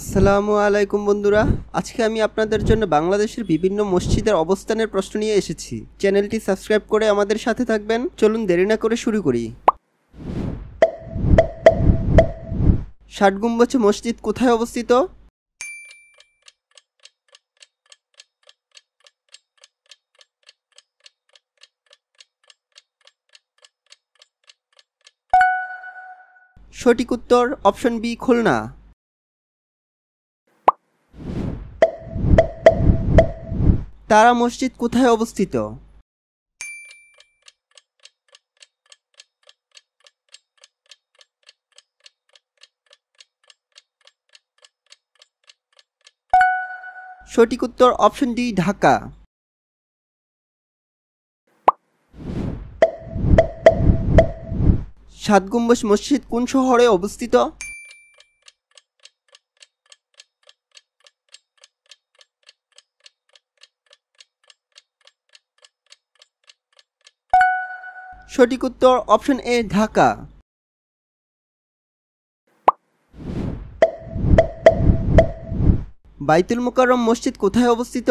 আসসালামু আলাইকুম বন্ধুরা আজকে আমি আপনাদের জন্য বাংলাদেশের বিভিন্ন মসজিদের অবস্থানের প্রশ্ন নিয়ে এসেছি চ্যানেলটি সাবস্ক্রাইব করে আমাদের সাথে থাকবেন চলুন দেরি না করে শুরু করি ষাট গুম্বজ মসজিদ কোথায় অবস্থিত সঠিক উত্তর অপশন বি খুলনা তারা মসজিদ কোথায় অবস্থিত সঠিক উত্তর অপশন ডি ঢাকা সাত গম্বুজ মসজিদ কোন শহরে অবস্থিত সঠিক উত্তর অপশন এ ঢাকা বাইতুল মুকাররম মসজিদ কোথায় অবস্থিত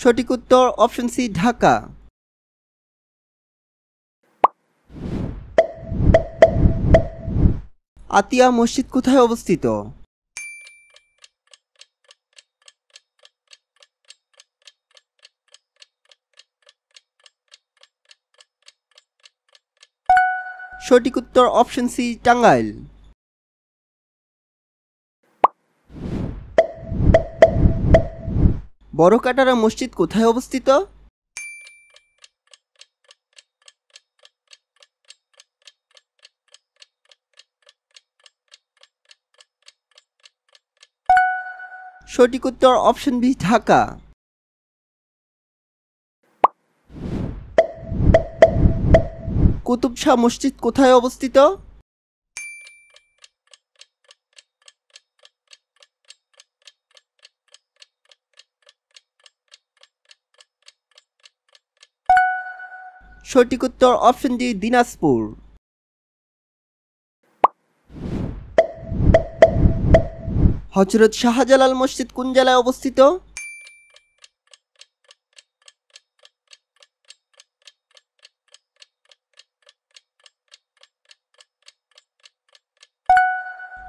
সঠিক উত্তর অপশন সি ঢাকা আতিয়া মসজিদ কোথায় অবস্থিত সঠিক উত্তর অপশন সি টাঙ্গাইল বড় কাটারা মসজিদ কোথায় অবস্থিত সঠিক উত্তর অপশন বি ঢাকা কুতুব শাহ মসজিদ কোথায় অবস্থিত সঠিক উত্তর অপশন ডি দিনাজপুর হজরত শাহজালাল মসজিদ কোন জেলায় অবস্থিত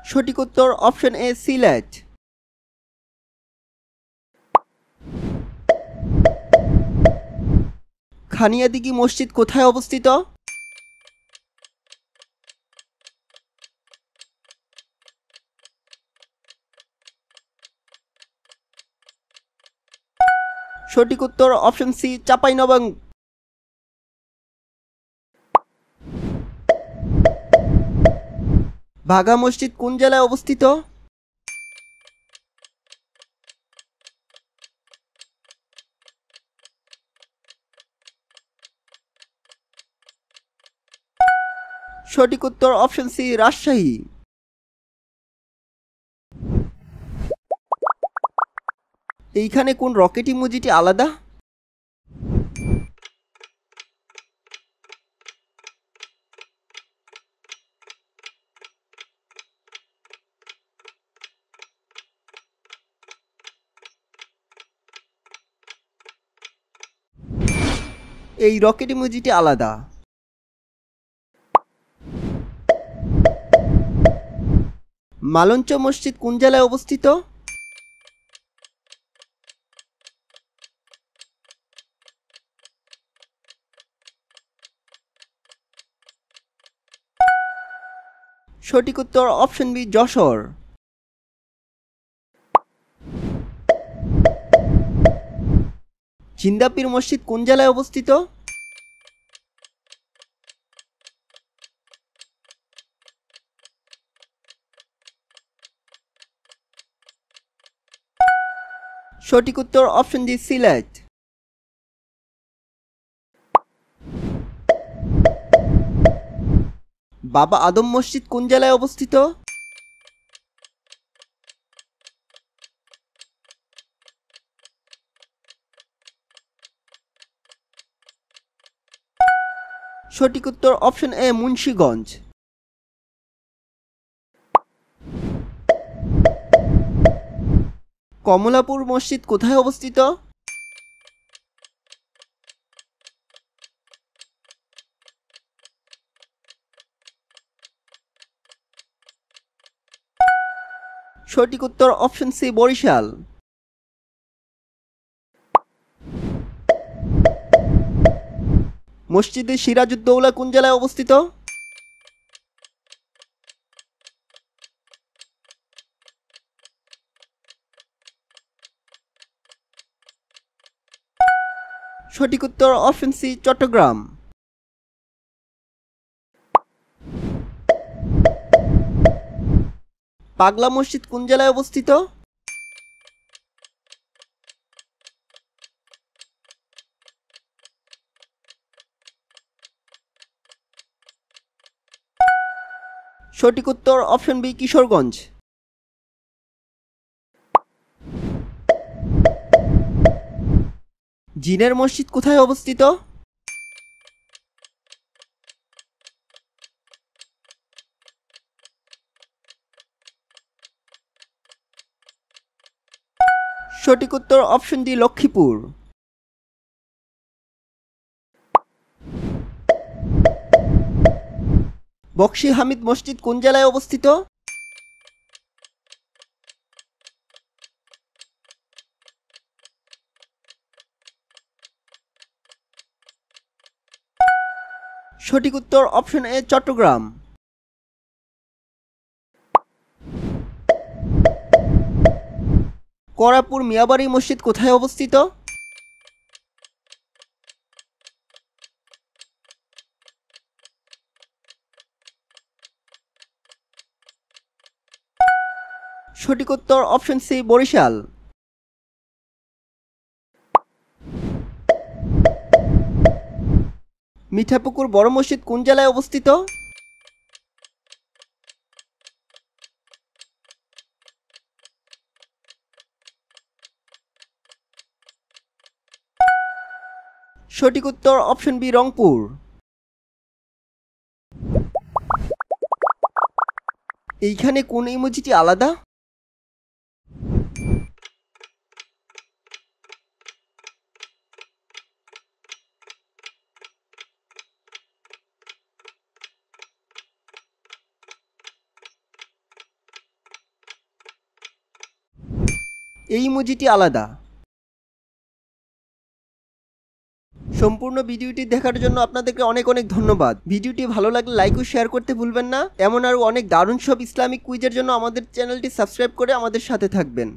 সঠিক উত্তর অপশন এ সিলেট খানিয়াদিগি মসজিদ কোথায় অবস্থিত সঠিক উত্তর অপশন সি চাপাইনবাং ভাগা মসজিদ কোন জেলায় অবস্থিত সঠিক উত্তর অপশন সি রাজশাহী এইখানে কোন রকেট ইমোজিটি আলাদা এই রকেট ইমোজিটি আলাদা মালঞ্চ মসজিদ কোন জেলায় অবস্থিত সঠিক উত্তর অপশন বি যশোর জিন্দাপির মসজিদ কোন জেলায় অবস্থিত সঠিক উত্তর অপশন ডি সিলেট বাবা আদম মসজিদ কোন জেলায় অবস্থিত সঠিক উত্তর অপশন এ মুন্সীগঞ্জ কমলাপুর মসজিদ কোথায় অবস্থিত সঠিক উত্তর অপশন সি বরিশাল মসজিদে সিরাজুদ্দৌলা কোন জেলায় অবস্থিত সঠিক উত্তর অপশন সি চট্টগ্রাম পাগলা মসজিদ কোন জেলায় অবস্থিত সঠিক উত্তর অপশন বি কিশোরগঞ্জ জিনের মসজিদ কোথায় অবস্থিত সঠিক উত্তর অপশন ডি লক্ষ্মীপুর বক্সি হামিদ মসজিদ কোন জেলায় অবস্থিত সঠিক উত্তর অপশন এ চট্টগ্রাম করাপুর মিয়াবাড়ি মসজিদ কোথায় অবস্থিত সঠিক উত্তর অপশন সি বরিশাল মিঠাপুকুর বড় মসজিদ কোন জেলায় অবস্থিত সঠিক উত্তর অপশন বি রংপুর এইখানে কোন ইমোজিটি আলাদা এই মুজিটি আলাদা সম্পূর্ণ ভিডিওটি দেখার জন্য আপনাদেরকে অনেক অনেক ধন্যবাদ ভিডিওটি ভালো লাগলে লাইক ও শেয়ার করতে ভুলবেন না এমন আরও অনেক দারুণ সব ইসলামিক কুইজের জন্য আমাদের চ্যানেলটি সাবস্ক্রাইব করে আমাদের সাথে থাকবেন